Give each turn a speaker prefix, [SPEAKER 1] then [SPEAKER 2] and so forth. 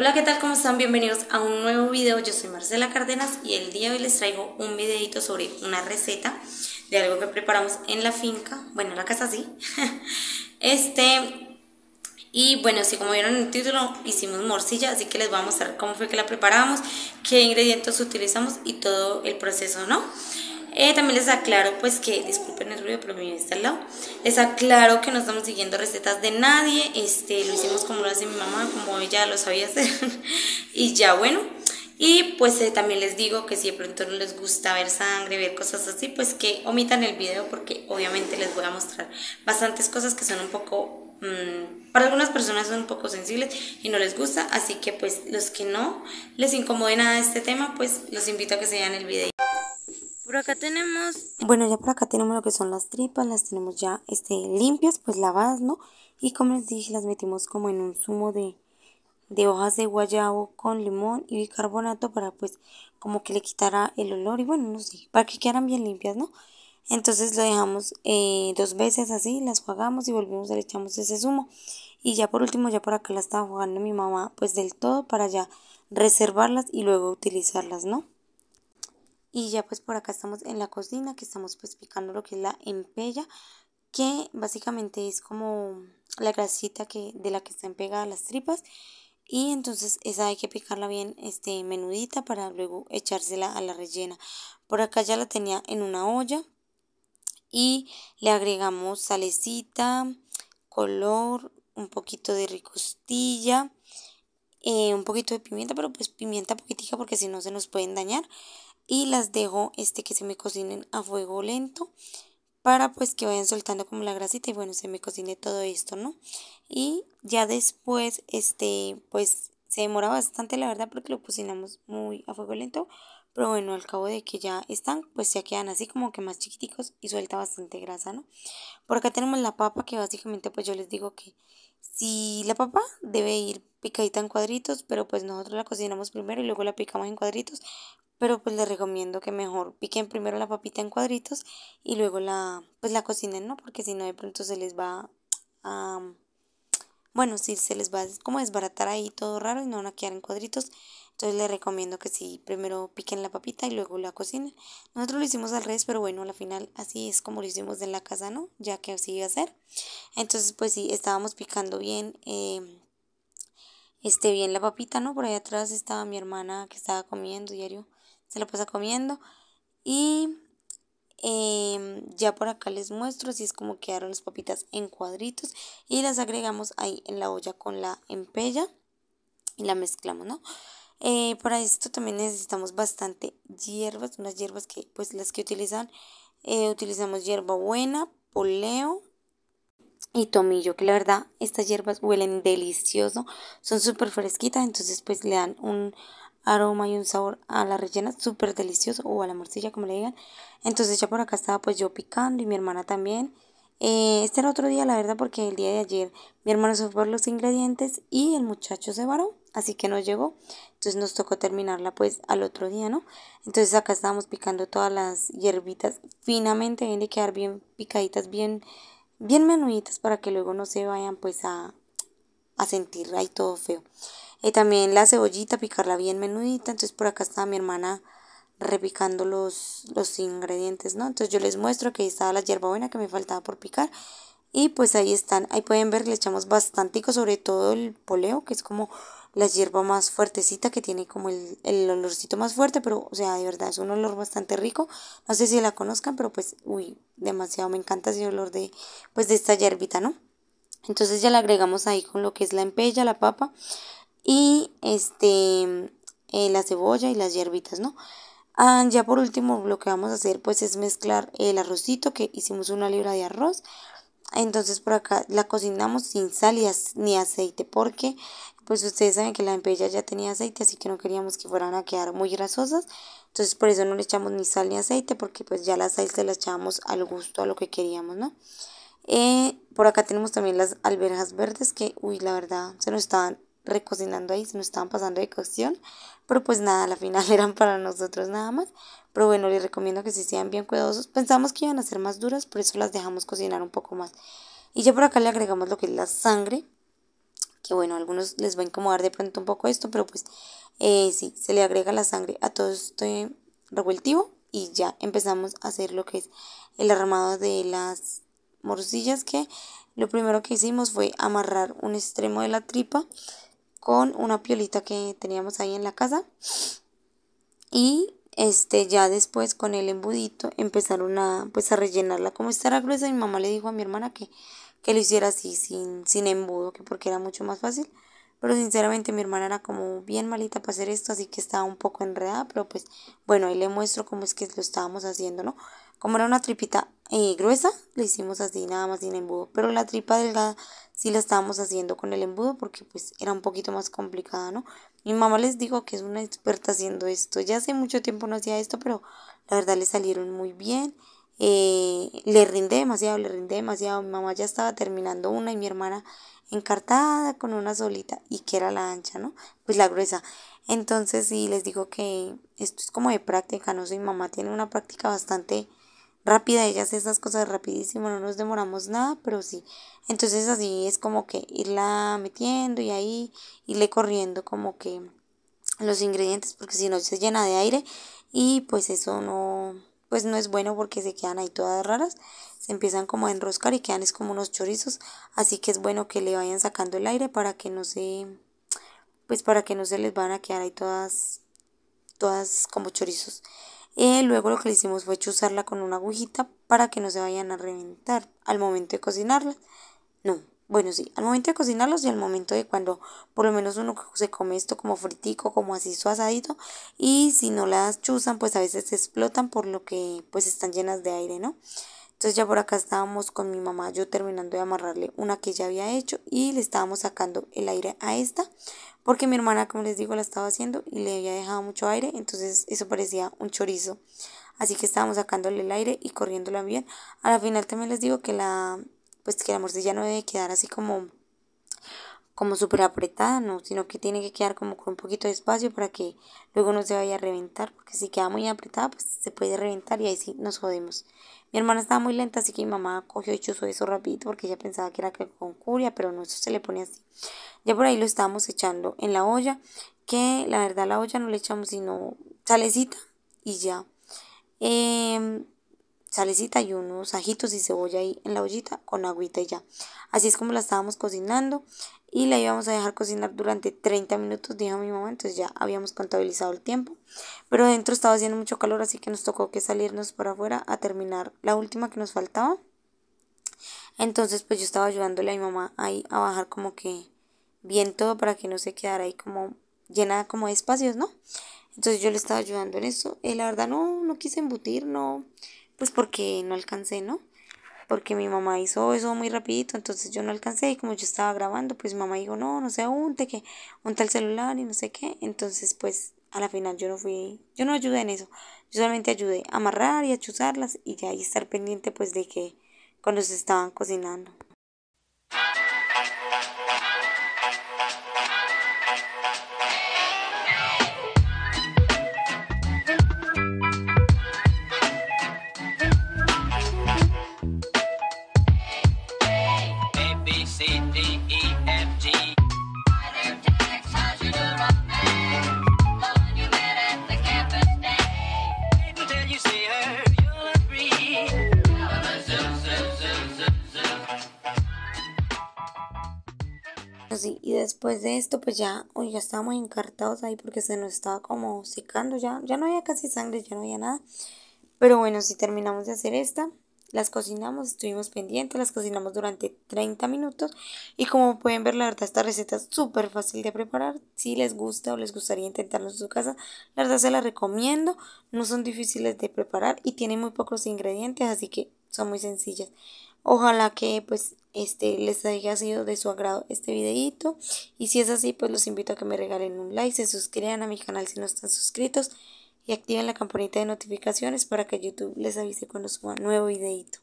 [SPEAKER 1] Hola, ¿qué tal? ¿Cómo están? Bienvenidos a un nuevo video. Yo soy Marcela Cárdenas y el día de hoy les traigo un videito sobre una receta de algo que preparamos en la finca. Bueno, en la casa sí. este, y bueno, así como vieron en el título, hicimos morcilla, así que les voy a mostrar cómo fue que la preparamos, qué ingredientes utilizamos y todo el proceso, ¿no? Eh, también les aclaro, pues que, disculpen el ruido, pero me está al lado. Les aclaro que no estamos siguiendo recetas de nadie. Este, lo hicimos como lo hace mi mamá, como ella lo sabía hacer. y ya, bueno. Y pues eh, también les digo que si de pronto no les gusta ver sangre, ver cosas así, pues que omitan el video porque obviamente les voy a mostrar bastantes cosas que son un poco, mm, para algunas personas son un poco sensibles y no les gusta. Así que pues los que no les incomode nada este tema, pues los invito a que se vean el video. Por acá tenemos... Bueno, ya por acá tenemos lo que son las tripas, las tenemos ya este, limpias, pues lavadas, ¿no? Y como les dije, las metimos como en un zumo de, hojas de guayabo con limón y bicarbonato para pues como que le quitara el olor y bueno, no sé, para que quedaran bien limpias, ¿no? Entonces lo dejamos eh, dos veces así, las jugamos y volvimos, le echamos ese zumo. Y ya por último, ya por acá la estaba jugando mi mamá pues del todo para ya reservarlas y luego utilizarlas, ¿no? Y ya pues por acá estamos en la cocina que estamos pues picando lo que es la empella, que básicamente es como la grasita que, de la que están pegadas las tripas. Y entonces esa hay que picarla bien este, menudita para luego echársela a la rellena. Por acá ya la tenía en una olla y le agregamos salecita, color, un poquito de ricostilla eh, un poquito de pimienta, pero pues pimienta poquitica porque si no se nos pueden dañar. Y las dejo este, que se me cocinen a fuego lento para pues que vayan soltando como la grasita y bueno, se me cocine todo esto, ¿no? Y ya después, este, pues se demora bastante la verdad porque lo cocinamos muy a fuego lento, pero bueno, al cabo de que ya están, pues ya quedan así como que más chiquiticos y suelta bastante grasa, ¿no? Por acá tenemos la papa que básicamente pues yo les digo que si la papa debe ir picadita en cuadritos, pero pues nosotros la cocinamos primero y luego la picamos en cuadritos, pero pues les recomiendo que mejor piquen primero la papita en cuadritos y luego la pues la cocinen, ¿no? Porque si no de pronto se les va a bueno, si se les va a como desbaratar ahí todo raro y no van a quedar en cuadritos, entonces les recomiendo que si primero piquen la papita y luego la cocinen. Nosotros lo hicimos al revés, pero bueno, al final así es como lo hicimos en la casa, ¿no? Ya que así iba a ser. Entonces, pues sí, estábamos picando bien. Eh, bien la papita, ¿no? Por ahí atrás estaba mi hermana que estaba comiendo diario, se la pasa comiendo. Y Em, ya por acá les muestro así es como quedaron las papitas en cuadritos y las agregamos ahí en la olla con la empella y la mezclamos, ¿no? Eh, para esto también necesitamos bastante hierbas, unas hierbas que pues las que utilizan, eh, utilizamos hierbabuena, poleo y tomillo, que la verdad estas hierbas huelen delicioso, son súper fresquitas, entonces pues le dan un aroma y un sabor a la rellena súper delicioso o a la morcilla como le digan. Entonces ya por acá estaba pues yo picando y mi hermana también. Eh, este era otro día la verdad porque el día de ayer mi hermano se fue por los ingredientes y el muchacho se varó, así que no llegó. Entonces nos tocó terminarla pues al otro día, ¿no? Entonces acá estábamos picando todas las hierbitas finamente, deben de quedar bien picaditas, bien, bien menuditas para que luego no se vayan pues a, a sentir ahí todo feo. Y también la cebollita, picarla bien menudita. Entonces por acá está mi hermana repicando los, los ingredientes, ¿no? Entonces yo les muestro que ahí estaba la buena que me faltaba por picar. Y pues ahí están, ahí pueden ver, le echamos bastantico, sobre todo el poleo, que es como la hierba más fuertecita, que tiene como el, el olorcito más fuerte, pero o sea, de verdad es un olor bastante rico. No sé si la conozcan, pero pues, uy, demasiado me encanta ese olor de, pues, de esta hierbita, ¿no? Entonces ya la agregamos ahí con lo que es la empella, la papa y este, eh, la cebolla y las hierbitas, ¿no? Ah, ya por último lo que vamos a hacer pues es mezclar el arrocito que hicimos una libra de arroz. Entonces por acá la cocinamos sin sal ni aceite porque pues ustedes saben que la empella ya tenía aceite así que no queríamos que fueran a quedar muy grasosas. Entonces por eso no le echamos ni sal ni aceite porque pues ya la sal se la echamos al gusto a lo que queríamos, ¿no? Eh, por acá tenemos también las alberjas verdes que, uy, la verdad, se nos estaban recocinando ahí, se nos estaban pasando de cocción, pero pues nada, al la final eran para nosotros nada más. Pero bueno, les recomiendo que si sean bien cuidadosos. Pensamos que iban a ser más duras, por eso las dejamos cocinar un poco más. Y ya por acá le agregamos lo que es la sangre, que bueno, a algunos les va a incomodar de pronto un poco esto, pero pues eh, sí, se le agrega la sangre a todo este revueltivo y ya empezamos a hacer lo que es el armado de las morcillas que lo primero que hicimos fue amarrar un extremo de la tripa con una piolita que teníamos ahí en la casa. Y este ya después con el embudito empezaron a pues a rellenarla. Como esta gruesa, mi mamá le dijo a mi hermana que, que lo hiciera así, sin, sin embudo, que porque era mucho más fácil. Pero sinceramente mi hermana era como bien malita para hacer esto, así que estaba un poco enredada, pero pues bueno, ahí le muestro cómo es que lo estábamos haciendo, ¿no? Como era una tripita eh, gruesa, le hicimos así nada más sin embudo, pero la tripa delgada si la estábamos haciendo con el embudo porque pues era un poquito más complicada, ¿no? Mi mamá les digo que es una experta haciendo esto. Ya hace mucho tiempo no hacía esto, pero la verdad le salieron muy bien. Eh, le rindé demasiado, le rindé demasiado. Mi mamá ya estaba terminando una y mi hermana encartada con una solita y que era la ancha, ¿no? Pues la gruesa. Entonces sí, les digo que esto es como de práctica, ¿no? mi mamá tiene una práctica bastante rápida, ella esas cosas rapidísimo, no nos demoramos nada, pero sí. Entonces así es como que irla metiendo y ahí irle corriendo como que los ingredientes porque si no se llena de aire y pues eso no pues no es bueno porque se quedan ahí todas raras, se empiezan como a enroscar y quedan es como unos chorizos, así que es bueno que le vayan sacando el aire para que no se pues para que no se les van a quedar ahí todas todas como chorizos. Eh, luego lo que le hicimos fue chuzarla con una agujita para que no se vayan a reventar al momento de cocinarla, No, bueno, sí, al momento de cocinarlos y al momento de cuando por lo menos uno se come esto como fritico, como así su asadito. Y si no las chuzan, pues a veces se explotan por lo que pues están llenas de aire, ¿no? Entonces ya por acá estábamos con mi mamá, yo terminando de amarrarle una que ya había hecho y le estábamos sacando el aire a esta porque mi hermana, como les digo, la estaba haciendo y le había dejado mucho aire, entonces eso parecía un chorizo. Así que estábamos sacándole el aire y corriéndola bien. A la final también les digo que la pues que la morcilla no debe quedar así como como súper apretada, no, sino que tiene que quedar como con un poquito de espacio para que luego no se vaya a reventar, porque si queda muy apretada, pues se puede reventar y ahí sí nos jodemos. Mi hermana estaba muy lenta, así que mi mamá cogió y chuzó eso rapidito porque ella pensaba que era con curia, pero no, eso se le pone así. Ya por ahí lo estábamos echando en la olla, que la verdad la olla no le echamos sino chalecita y ya. Eh, salecita y unos ajitos y cebolla ahí en la ollita con agüita y ya. Así es como la estábamos cocinando y la íbamos a dejar cocinar durante 30 minutos, dijo mi mamá, entonces ya habíamos contabilizado el tiempo. Pero dentro estaba haciendo mucho calor, así que nos tocó que salirnos por afuera a terminar la última que nos faltaba. Entonces pues yo estaba ayudándole a mi mamá ahí a bajar como que bien todo para que no se quedara ahí como llena como de espacios, ¿no? Entonces yo le estaba ayudando en eso. Y eh, la verdad no, no quise embutir, no pues porque no alcancé, ¿no? Porque mi mamá hizo eso muy rapidito, entonces yo no alcancé y como yo estaba grabando, pues mi mamá dijo, no, no se unte, que unta el celular y no sé qué. Entonces, pues a la final yo no fui, yo no ayudé en eso, yo solamente ayudé a amarrar y a chuzarlas y ya y estar pendiente pues de que cuando se estaban cocinando. Pues de esto, pues ya, hoy ya estábamos encartados ahí porque se nos estaba como secando ya. Ya no había casi sangre, ya no había nada. Pero bueno, si terminamos de hacer esta, las cocinamos, estuvimos pendientes, las cocinamos durante 30 minutos y como pueden ver la verdad esta receta es súper fácil de preparar, si les gusta o les gustaría intentarlo en su casa, la verdad se la recomiendo, no son difíciles de preparar y tienen muy pocos ingredientes así que son muy sencillas. Ojalá que pues este, les haya sido de su agrado este videito. Y si es así, pues los invito a que me regalen un like, se suscriban a mi canal si no están suscritos y activen la campanita de notificaciones para que YouTube les avise cuando suba nuevo videito.